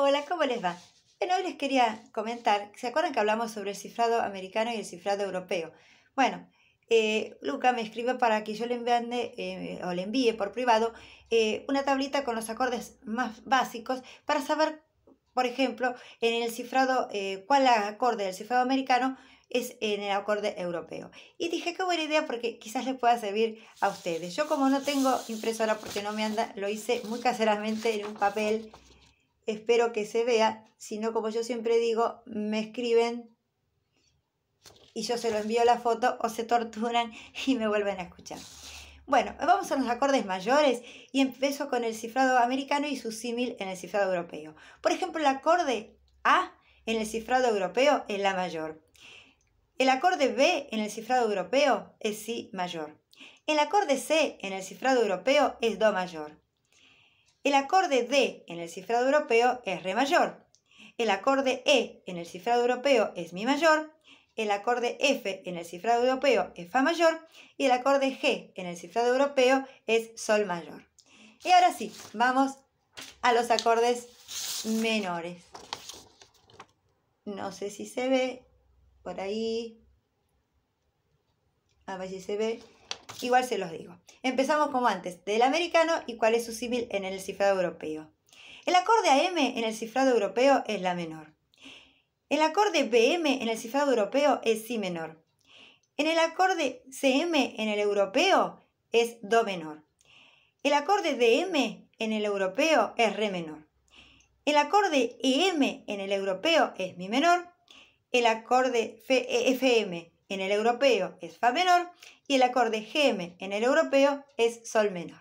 Hola, ¿cómo les va? Bueno, hoy les quería comentar, ¿se acuerdan que hablamos sobre el cifrado americano y el cifrado europeo? Bueno, eh, Luca me escribe para que yo le envíe, eh, o le envíe por privado eh, una tablita con los acordes más básicos para saber, por ejemplo, en el cifrado, cuál acorde del cifrado americano es en el acorde europeo. Y dije, qué buena idea porque quizás les pueda servir a ustedes. Yo como no tengo impresora porque no me anda, lo hice muy caseramente en un papel espero que se vea, sino como yo siempre digo, me escriben y yo se lo envío la foto o se torturan y me vuelven a escuchar. Bueno, vamos a los acordes mayores y empiezo con el cifrado americano y su símil en el cifrado europeo. Por ejemplo, el acorde A en el cifrado europeo es La mayor. El acorde B en el cifrado europeo es Si mayor. El acorde C en el cifrado europeo es Do mayor. El acorde D en el cifrado europeo es Re mayor. El acorde E en el cifrado europeo es Mi mayor. El acorde F en el cifrado europeo es Fa mayor. Y el acorde G en el cifrado europeo es Sol mayor. Y ahora sí, vamos a los acordes menores. No sé si se ve por ahí. A ver si se ve. Igual se los digo. Empezamos como antes, del americano y cuál es su símil en el cifrado europeo. El acorde AM en el cifrado europeo es la menor. El acorde BM en el cifrado europeo es Si menor. En el acorde CM en el europeo es Do menor. El acorde DM en el europeo es Re menor. El acorde EM en el europeo es Mi menor. El acorde FM e, en el europeo es Fa menor y el acorde Gm en el europeo es Sol menor.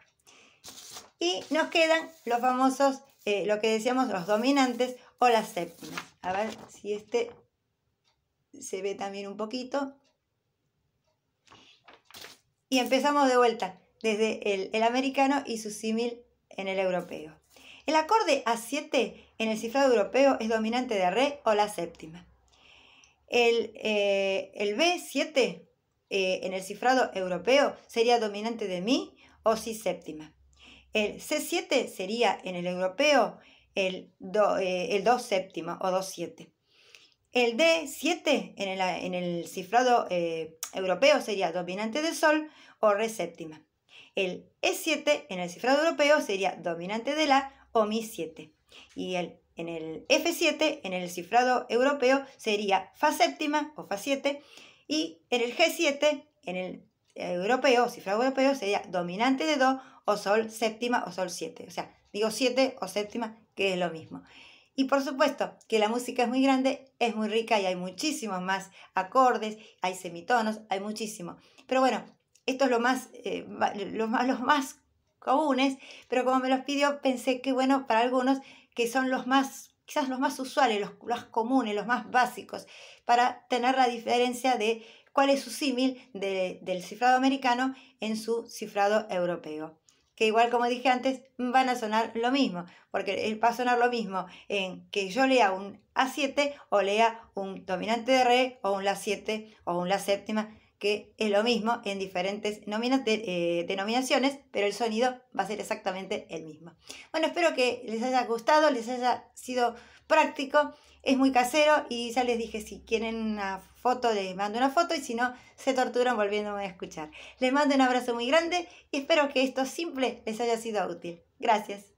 Y nos quedan los famosos, eh, lo que decíamos, los dominantes o las séptimas. A ver si este se ve también un poquito. Y empezamos de vuelta desde el, el americano y su símil en el europeo. El acorde A7 en el cifrado europeo es dominante de Re o la séptima. El, eh, B7 eh, en el cifrado europeo sería dominante de Mi o Si séptima. El C7 sería en el europeo el, 2 eh, séptima o 2 siete. El D7 en el, cifrado europeo sería dominante de Sol o Re séptima. El E7 en el cifrado europeo sería dominante de La o Mi 7. Y el en el F7, en el cifrado europeo, sería Fa séptima o Fa 7 y en el G7, en el eh, europeo, cifrado europeo, sería dominante de Do o Sol séptima o Sol 7. O sea, digo 7 o séptima, que es lo mismo. Y por supuesto que la música es muy grande, es muy rica y hay muchísimos más acordes, hay semitonos, hay muchísimo. Pero bueno, esto es lo más, eh, lo más comunes, pero como me los pidió, pensé que bueno, para algunos que son los más, quizás los más usuales, los, más comunes, los más básicos, para tener la diferencia de cuál es su símil del cifrado americano en su cifrado europeo que igual como dije antes, van a sonar lo mismo, porque va a sonar lo mismo en que yo lea un A7 o lea un dominante de re o un La7 o un La séptima, que es lo mismo en diferentes de, eh, denominaciones, pero el sonido va a ser exactamente el mismo. Bueno, espero que les haya gustado, les haya sido práctico, es muy casero y ya les dije, si quieren una foto, les mando una foto y si no, se torturan volviéndome a escuchar. Les mando un abrazo muy grande y espero que esto simple les haya sido útil. Gracias.